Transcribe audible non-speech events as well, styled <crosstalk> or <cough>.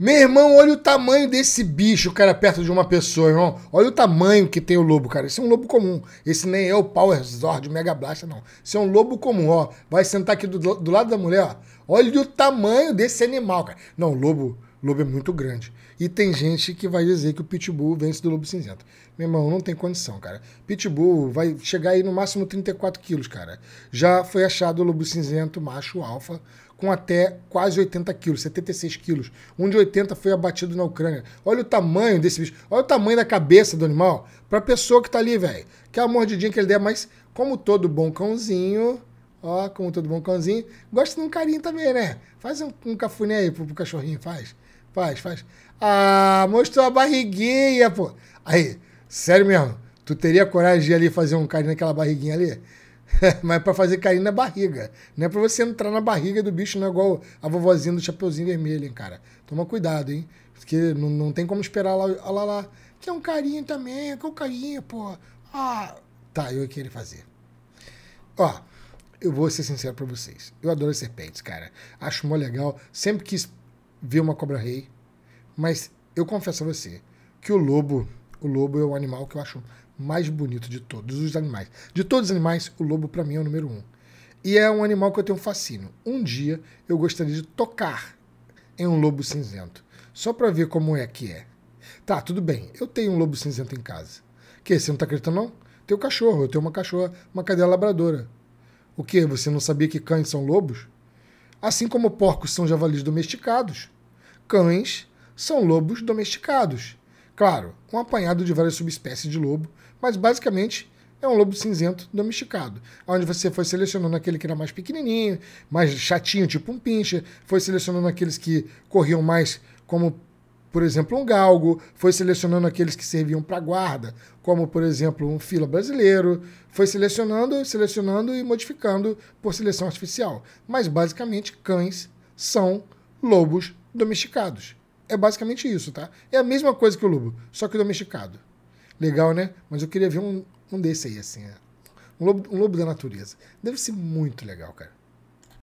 Meu irmão, olha o tamanho desse bicho, cara, perto de uma pessoa, irmão. Olha o tamanho que tem o lobo, cara. Esse é um lobo comum. Esse nem é o Power Zord, o Mega Blaster, não. Esse é um lobo comum, ó. Vai sentar aqui do, do lado da mulher, ó. Olha o tamanho desse animal, cara. Não, o lobo, o lobo é muito grande. E tem gente que vai dizer que o Pitbull vence do Lobo Cinzento. Meu irmão, não tem condição, cara. Pitbull vai chegar aí no máximo 34 quilos, cara. Já foi achado o Lobo Cinzento, macho, alfa, com até quase 80 quilos, 76 quilos. Um de 80 foi abatido na Ucrânia. Olha o tamanho desse bicho, olha o tamanho da cabeça do animal para a pessoa que está ali, velho. Que é de mordidinha que ele der, mas como todo bom cãozinho, ó, como todo bom cãozinho, gosta de um carinho também, né? Faz um, um cafuné aí pro, pro cachorrinho, faz. Faz, faz. Ah, mostrou a barriguinha, pô. Aí, sério mesmo, tu teria coragem de ir ali fazer um carinho naquela barriguinha ali? <laughs> Mas para fazer cair na barriga. Não é para você entrar na barriga do bicho, não é igual a vovozinha do Chapeuzinho Vermelho, hein, cara. Toma cuidado, hein? Porque não, não tem como esperar lá, lá, lá. Que é um carinho também, que é um carinho, pô. Ah, tá, eu ia querer fazer. Ó, eu vou ser sincero para vocês. Eu adoro serpentes, cara. Acho mó legal. Sempre quis ver uma cobra-rei. Mas eu confesso a você que o lobo, o lobo é o animal que eu acho mais bonito de todos os animais. De todos os animais, o lobo para mim é o número um. E é um animal que eu tenho um fascínio. Um dia eu gostaria de tocar em um lobo cinzento, só para ver como é que é. Tá, tudo bem, eu tenho um lobo cinzento em casa. Que você não tá acreditando não? um cachorro, eu tenho uma cachorra, uma cadela labradora. O que? Você não sabia que cães são lobos? Assim como porcos são javalis domesticados, cães são lobos domesticados. Claro, um apanhado de várias subespécies de lobo, mas basicamente é um lobo cinzento domesticado, onde você foi selecionando aquele que era mais pequenininho, mais chatinho, tipo um pincher, foi selecionando aqueles que corriam mais, como por exemplo um galgo, foi selecionando aqueles que serviam para guarda, como por exemplo um fila brasileiro, foi selecionando, selecionando e modificando por seleção artificial. Mas basicamente cães são lobos domesticados é basicamente isso, tá? É a mesma coisa que o lobo, só que domesticado. Legal, né? Mas eu queria ver um, um desse aí, assim. É. Um lobo, um lobo da natureza. Deve ser muito legal, cara.